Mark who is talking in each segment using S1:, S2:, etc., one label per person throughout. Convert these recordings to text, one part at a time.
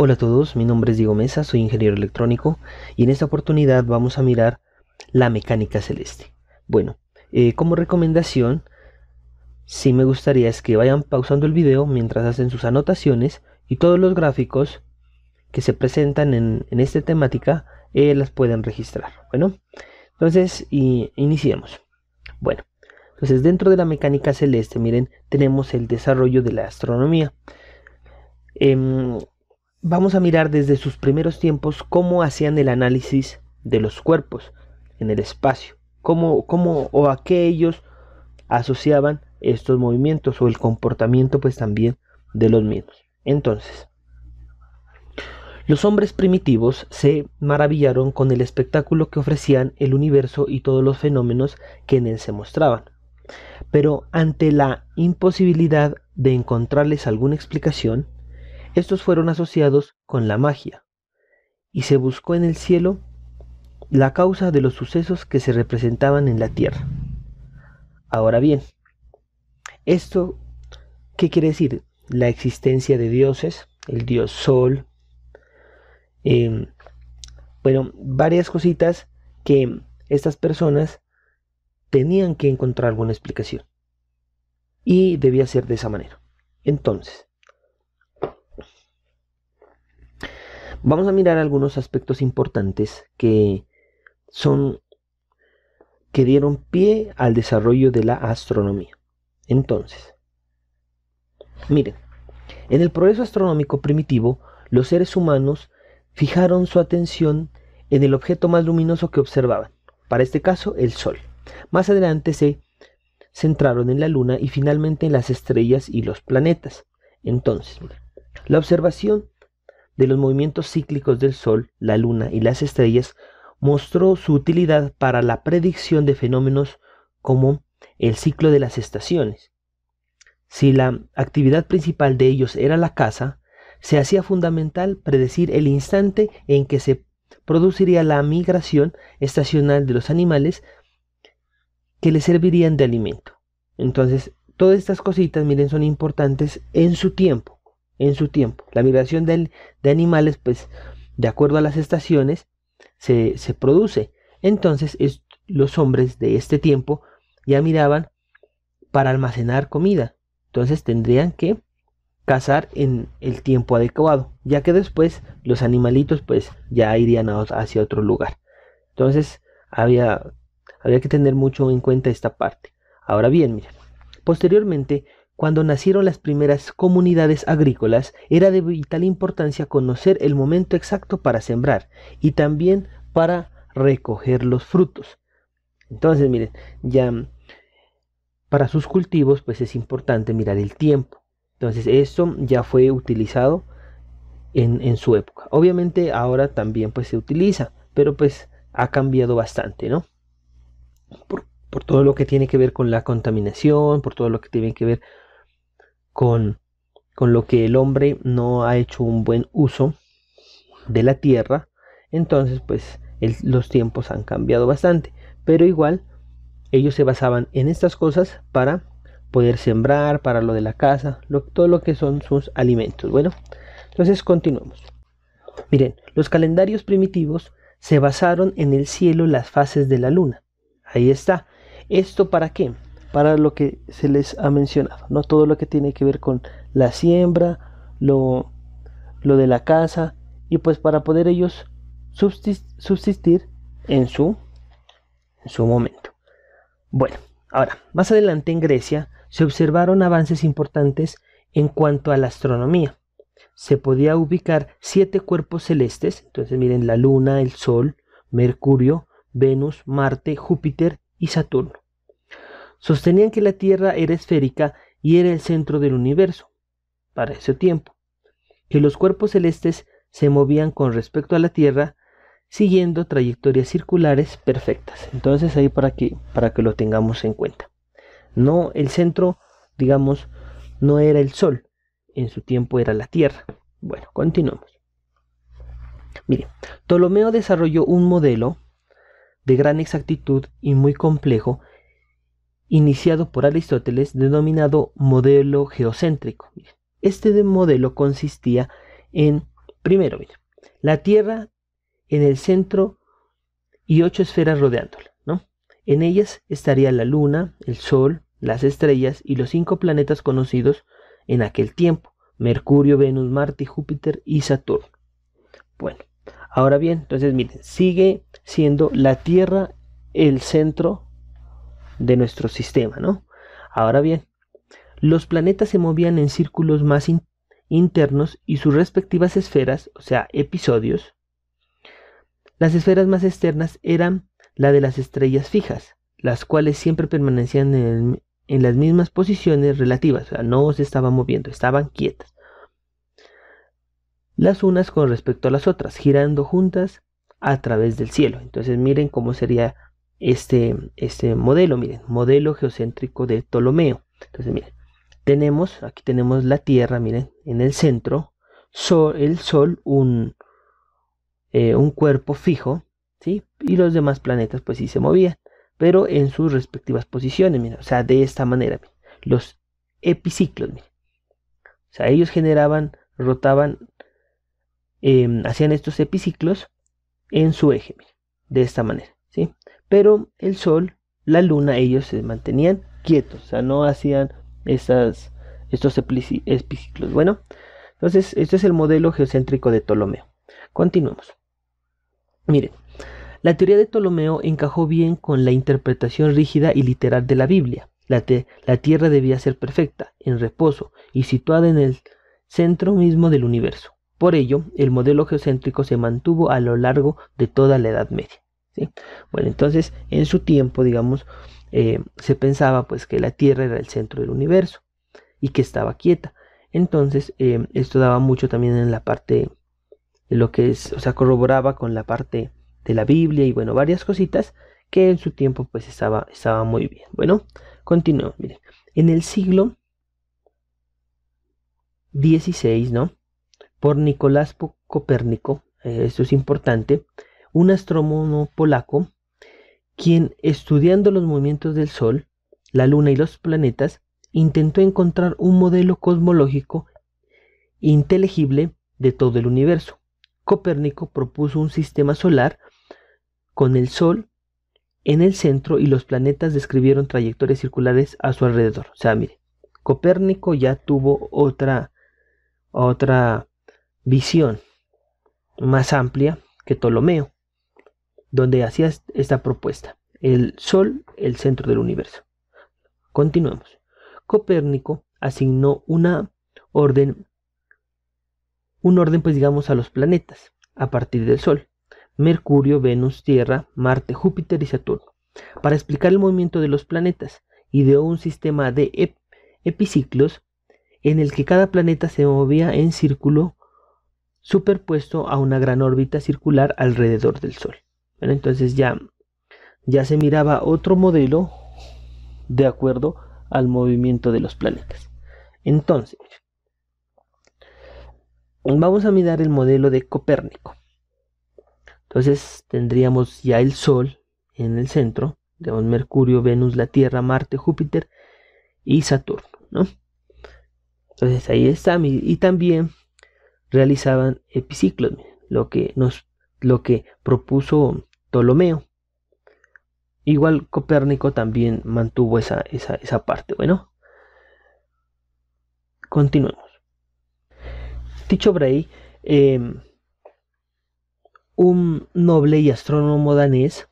S1: Hola a todos, mi nombre es Diego Mesa, soy ingeniero electrónico y en esta oportunidad vamos a mirar la mecánica celeste. Bueno, eh, como recomendación, si me gustaría es que vayan pausando el video mientras hacen sus anotaciones y todos los gráficos que se presentan en, esta temática eh, las pueden registrar. Bueno, entonces iniciemos. Bueno, entonces dentro de la mecánica celeste, miren, tenemos el desarrollo de la astronomía. Em, vamos a mirar desde sus primeros tiempos cómo hacían el análisis de los cuerpos en el espacio, cómo, cómo o a qué ellos asociaban estos movimientos o el comportamiento pues también de los mismos. Entonces, los hombres primitivos se maravillaron con el espectáculo que ofrecían el universo y todos los fenómenos que en él se mostraban. Pero ante la imposibilidad de encontrarles alguna explicación, estos fueron asociados con la magia, y se buscó en el cielo la causa de los sucesos que se representaban en la tierra. Ahora bien, ¿esto qué quiere decir? La existencia de dioses, el dios sol, em, bueno, varias cositas que estas personas tenían que encontrar alguna explicación. Y debía ser de esa manera. Entonces, Vamos a mirar algunos aspectos importantes que son que dieron pie al desarrollo de la astronomía. Entonces, miren, en el progreso astronómico primitivo, los seres humanos fijaron su atención en el objeto más luminoso que observaban, para este caso el Sol. Más adelante se centraron en la Luna y finalmente en las estrellas y los planetas. Entonces, la observación de los movimientos cíclicos del Sol, la Luna y las estrellas, mostró su utilidad para la predicción de fenómenos como el ciclo de las estaciones. Si la actividad principal de ellos era la caza, se hacía fundamental predecir el instante en que se produciría la migración estacional de los animales que les servirían de alimento. Entonces, todas estas cositas, miren, son importantes en su tiempo en su tiempo. La migración de, animales, pues, de acuerdo a las estaciones, se, produce. Entonces, los hombres de este tiempo ya miraban para almacenar comida. Entonces, tendrían que cazar en el tiempo adecuado, ya que después los animalitos pues ya irían hacia otro lugar. Entonces había, había que tener mucho en cuenta esta parte. Ahora bien, mira posteriormente cuando nacieron las primeras comunidades agrícolas, era de vital importancia conocer el momento exacto para sembrar y también para recoger los frutos. Entonces, miren, ya para sus cultivos, pues es importante mirar el tiempo. Entonces, esto ya fue utilizado en, en, su época. Obviamente ahora también pues se utiliza, pero pues ha cambiado bastante, ¿no? Por, por todo lo que tiene que ver con la contaminación, por todo lo que tiene que ver con, con lo que el hombre no ha hecho un buen uso de la tierra, entonces pues los tiempos han cambiado bastante, pero igual ellos se basaban en estas cosas para poder sembrar, para lo de la casa, todo lo que son sus alimentos. Bueno, entonces continuemos. Miren, los calendarios primitivos se basaron en el cielo las fases de la luna. Ahí está. ¿Esto para qué? para lo que se les ha mencionado, ¿no? Todo lo que tiene que ver con la siembra, lo, lo de la casa, y pues para poder ellos subsistir en su, en su momento. Bueno, ahora, más adelante en Grecia se observaron avances importantes en cuanto a la astronomía. Se podía ubicar siete cuerpos celestes, entonces miren la Luna, el Sol, Mercurio, Venus, Marte, Júpiter y Saturno sostenían que la Tierra era esférica y era el centro del universo, para ese tiempo, que los cuerpos celestes se movían con respecto a la Tierra, siguiendo trayectorias circulares perfectas. Entonces ahí para que, para que lo tengamos en cuenta. No, el centro, digamos, no era el Sol, en su tiempo era la Tierra. Bueno, continuamos. Mire, Ptolomeo desarrolló un modelo de gran exactitud y muy complejo iniciado por Aristóteles denominado modelo geocéntrico. Este modelo consistía en, primero, la Tierra en el centro y ocho esferas rodeándola. ¿no? En ellas estaría la Luna, el Sol, las estrellas y los cinco planetas conocidos en aquel tiempo, Mercurio, Venus, Marte, Júpiter y Saturno. Bueno, ahora bien, entonces miren, sigue siendo la Tierra el centro de nuestro sistema, ¿no? Ahora bien, los planetas se movían en círculos más internos y sus respectivas esferas, o sea, episodios, las esferas más externas eran la de las estrellas fijas, las cuales siempre permanecían en, en las mismas posiciones relativas, o sea, no se estaban moviendo, estaban quietas. Las unas con respecto a las otras, girando juntas a través del cielo. Entonces miren cómo sería este, este modelo, miren, modelo geocéntrico de Ptolomeo. Entonces, miren, tenemos, aquí tenemos la Tierra, miren, en el centro, el Sol, un, eh, un cuerpo fijo, ¿sí? Y los demás planetas, pues sí se movían, pero en sus respectivas posiciones, miren, o sea, de esta manera, los epiciclos, miren. O sea, ellos generaban, rotaban, em, hacían estos epiciclos en su eje, miren, de esta manera, ¿sí? pero el sol, la luna, ellos se mantenían quietos, o sea, no hacían estos epiciclos. Bueno, entonces este es el modelo geocéntrico de Ptolomeo. Continuemos. Miren, la teoría de Ptolomeo encajó bien con la interpretación rígida y literal de la Biblia. La, la Tierra debía ser perfecta, en reposo y situada en el centro mismo del universo. Por ello, el modelo geocéntrico se mantuvo a lo largo de toda la Edad Media. Bueno, entonces en su tiempo, digamos, eh, se pensaba pues que la Tierra era el centro del universo y que estaba quieta. Entonces, em, esto daba mucho también en la parte de lo que es, o sea, corroboraba con la parte de la Biblia y bueno, varias cositas que en su tiempo pues estaba, estaba muy bien. Bueno, continuamos miren, en el siglo XVI, ¿no? Por Nicolás Copérnico, eh, esto es importante, un astrónomo polaco, quien estudiando los movimientos del Sol, la Luna y los planetas, intentó encontrar un modelo cosmológico inteligible de todo el universo. Copérnico propuso un sistema solar con el Sol en el centro y los planetas describieron trayectorias circulares a su alrededor. O sea, mire, Copérnico ya tuvo otra, otra visión más amplia que Ptolomeo donde hacía esta propuesta, el Sol, el centro del universo. Continuemos. Copérnico asignó una orden, un orden pues digamos a los planetas, a partir del Sol, Mercurio, Venus, Tierra, Marte, Júpiter y Saturno, para explicar el movimiento de los planetas, ideó un sistema de epiciclos en el que cada planeta se movía en círculo superpuesto a una gran órbita circular alrededor del Sol. Bueno, entonces ya, ya se miraba otro modelo de acuerdo al movimiento de los planetas. Entonces, vamos a mirar el modelo de Copérnico. Entonces tendríamos ya el Sol en el centro, digamos Mercurio, Venus, la Tierra, Marte, Júpiter y Saturno, ¿no? Entonces ahí está, y también realizaban epiciclos, lo que nos lo que propuso Ptolomeo. Igual Copérnico también mantuvo esa, parte. Bueno, continuemos. Ticho Bray, em, un noble y astrónomo danés,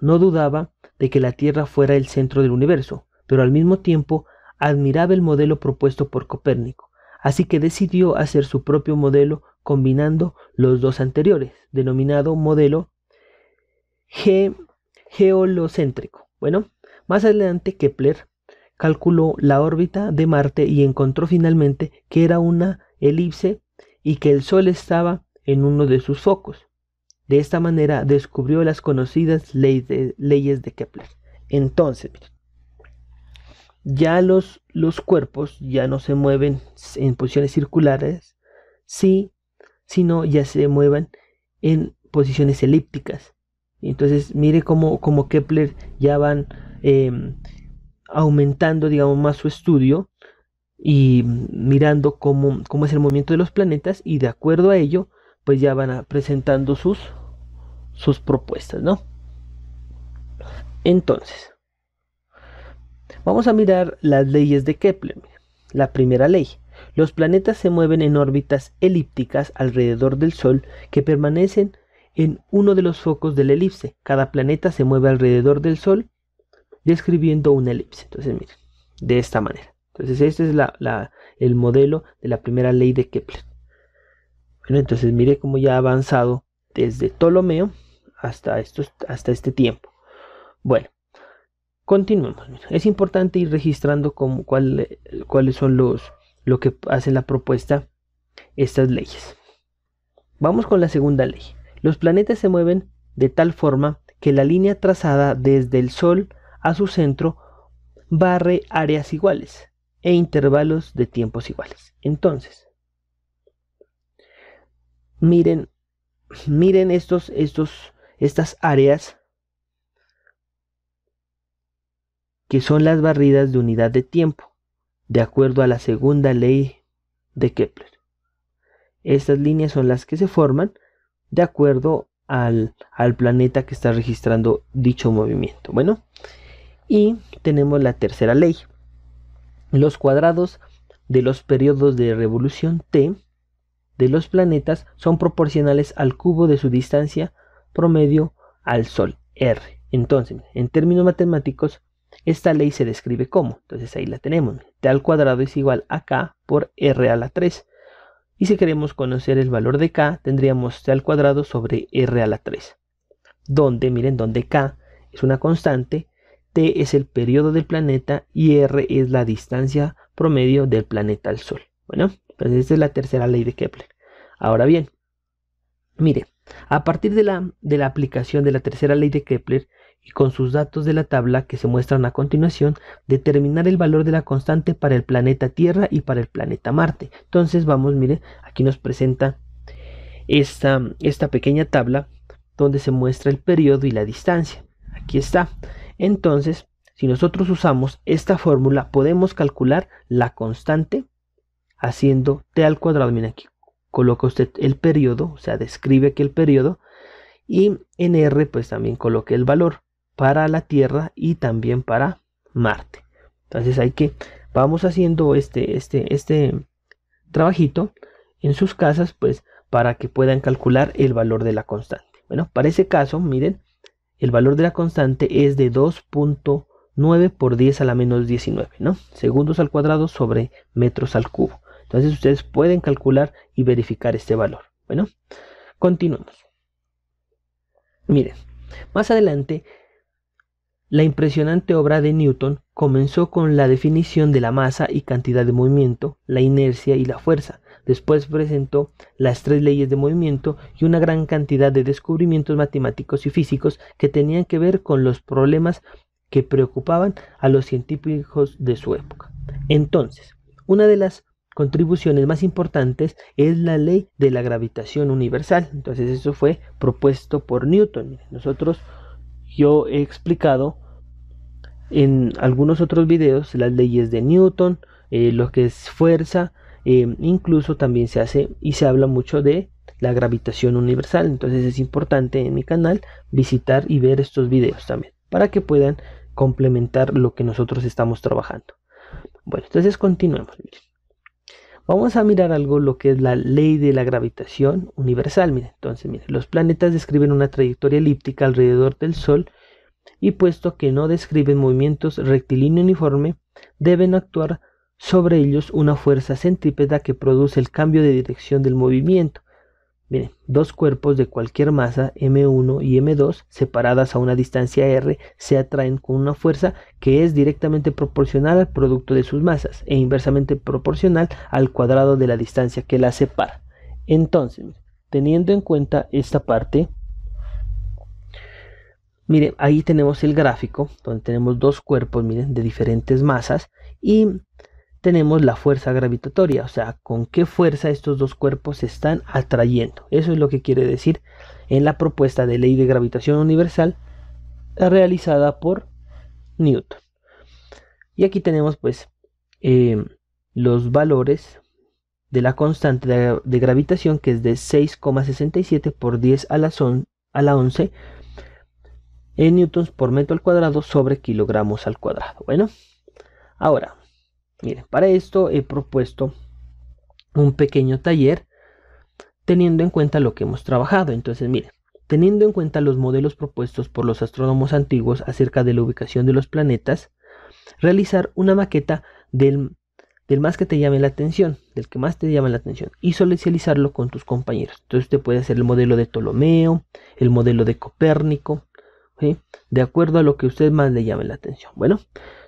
S1: no dudaba de que la Tierra fuera el centro del universo, pero al mismo tiempo admiraba el modelo propuesto por Copérnico, así que decidió hacer su propio modelo combinando los dos anteriores, denominado modelo geolocéntrico. Bueno, más adelante Kepler calculó la órbita de Marte y encontró finalmente que era una elipse y que el Sol estaba en uno de sus focos. De esta manera descubrió las conocidas leyes de Kepler. Entonces, ya los, los, cuerpos ya no se mueven en posiciones circulares, sí, sino ya se mueven en posiciones elípticas. Entonces, mire cómo, Kepler ya van eh, aumentando, digamos, más su estudio y mirando cómo, es el movimiento de los planetas y de acuerdo a ello, pues ya van presentando sus, sus propuestas, ¿no? Entonces, vamos a mirar las leyes de Kepler. La primera ley. Los planetas se mueven en órbitas elípticas alrededor del Sol que permanecen en uno de los focos de la elipse. Cada planeta se mueve alrededor del Sol describiendo una elipse. Entonces, miren, de esta manera. Entonces, este es el modelo de la primera ley de Kepler. Bueno, entonces mire cómo ya ha avanzado desde Ptolomeo hasta, hasta este tiempo. Bueno, continuemos. Es importante ir registrando cómo, cuáles son los lo que hacen la propuesta estas leyes. Vamos con la segunda ley. Los planetas se mueven de tal forma que la línea trazada desde el Sol a su centro barre áreas iguales e intervalos de tiempos iguales. Entonces, miren, miren estos, estos, estas áreas que son las barridas de unidad de tiempo, de acuerdo a la segunda ley de Kepler. Estas líneas son las que se forman de acuerdo al, al planeta que está registrando dicho movimiento. Bueno, y tenemos la tercera ley. Los cuadrados de los periodos de revolución t de los planetas son proporcionales al cubo de su distancia promedio al Sol, r. Entonces, en términos matemáticos, esta ley se describe como. Entonces ahí la tenemos. t al cuadrado es igual a k por r a la 3. Y si queremos conocer el valor de k, tendríamos T al cuadrado sobre r a la 3. Donde, miren, donde k es una constante, t es el periodo del planeta y r es la distancia promedio del planeta al Sol. Bueno, pues esta es la tercera ley de Kepler. Ahora bien, mire, a partir de la, de la aplicación de la tercera ley de Kepler, y con sus datos de la tabla que se muestran a continuación, determinar el valor de la constante para el planeta Tierra y para el planeta Marte. Entonces vamos, mire, aquí nos presenta esta, esta pequeña tabla donde se muestra el periodo y la distancia. Aquí está. Entonces, si nosotros usamos esta fórmula, podemos calcular la constante haciendo t al cuadrado. Miren aquí, coloca usted el periodo, o sea, describe aquí el periodo. Y en R, pues también coloque el valor para la Tierra y también para Marte. Entonces hay que, vamos haciendo este, este, este trabajito en sus casas, pues para que puedan calcular el valor de la constante. Bueno, para ese caso, miren, el valor de la constante es de 2.9 por 10 a la menos 19, ¿no? Segundos al cuadrado sobre metros al cubo. Entonces ustedes pueden calcular y verificar este valor. Bueno, continuamos. Miren, más adelante la impresionante obra de Newton comenzó con la definición de la masa y cantidad de movimiento, la inercia y la fuerza. Después presentó las tres leyes de movimiento y una gran cantidad de descubrimientos matemáticos y físicos que tenían que ver con los problemas que preocupaban a los científicos de su época. Entonces, una de las contribuciones más importantes es la ley de la gravitación universal. Entonces, eso fue propuesto por Newton. Nosotros yo he explicado en algunos otros videos las leyes de Newton, eh, lo que es fuerza, eh, incluso también se hace y se habla mucho de la gravitación universal. Entonces es importante en mi canal visitar y ver estos videos también para que puedan complementar lo que nosotros estamos trabajando. Bueno, entonces continuemos. Vamos a mirar algo lo que es la ley de la gravitación universal. entonces, los planetas describen una trayectoria elíptica alrededor del Sol y puesto que no describen movimientos rectilíneo uniforme, deben actuar sobre ellos una fuerza centrípeta que produce el cambio de dirección del movimiento. Miren, dos cuerpos de cualquier masa M1 y M2 separadas a una distancia R se atraen con una fuerza que es directamente proporcional al producto de sus masas e inversamente proporcional al cuadrado de la distancia que las separa. Entonces, teniendo en cuenta esta parte, miren, ahí tenemos el gráfico donde tenemos dos cuerpos, miren, de diferentes masas y tenemos la fuerza gravitatoria, o sea, con qué fuerza estos dos cuerpos se están atrayendo. Eso es lo que quiere decir en la propuesta de ley de gravitación universal realizada por Newton. Y aquí tenemos pues eh, los valores de la constante de, gravitación que es de 6,67 por 10 a la, a la 11 en newtons por metro al cuadrado sobre kilogramos al cuadrado. Bueno, ahora Miren, para esto he propuesto un pequeño taller teniendo en cuenta lo que hemos trabajado. Entonces, miren, teniendo en cuenta los modelos propuestos por los astrónomos antiguos acerca de la ubicación de los planetas, realizar una maqueta del, del más que te llame la atención, del que más te llame la atención, y socializarlo con tus compañeros. Entonces, usted puede hacer el modelo de Ptolomeo, el modelo de Copérnico, de acuerdo a lo que a usted más le llame la atención. Bueno,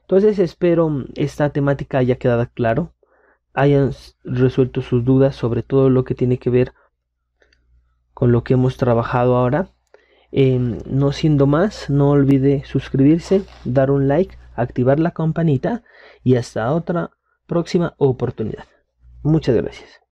S1: entonces espero mm, esta temática haya quedado claro, hayan resuelto sus dudas sobre todo lo que tiene que ver con lo que hemos trabajado ahora. Em, no siendo más, no olvide suscribirse, dar un like, activar la campanita y hasta otra próxima oportunidad. Muchas gracias.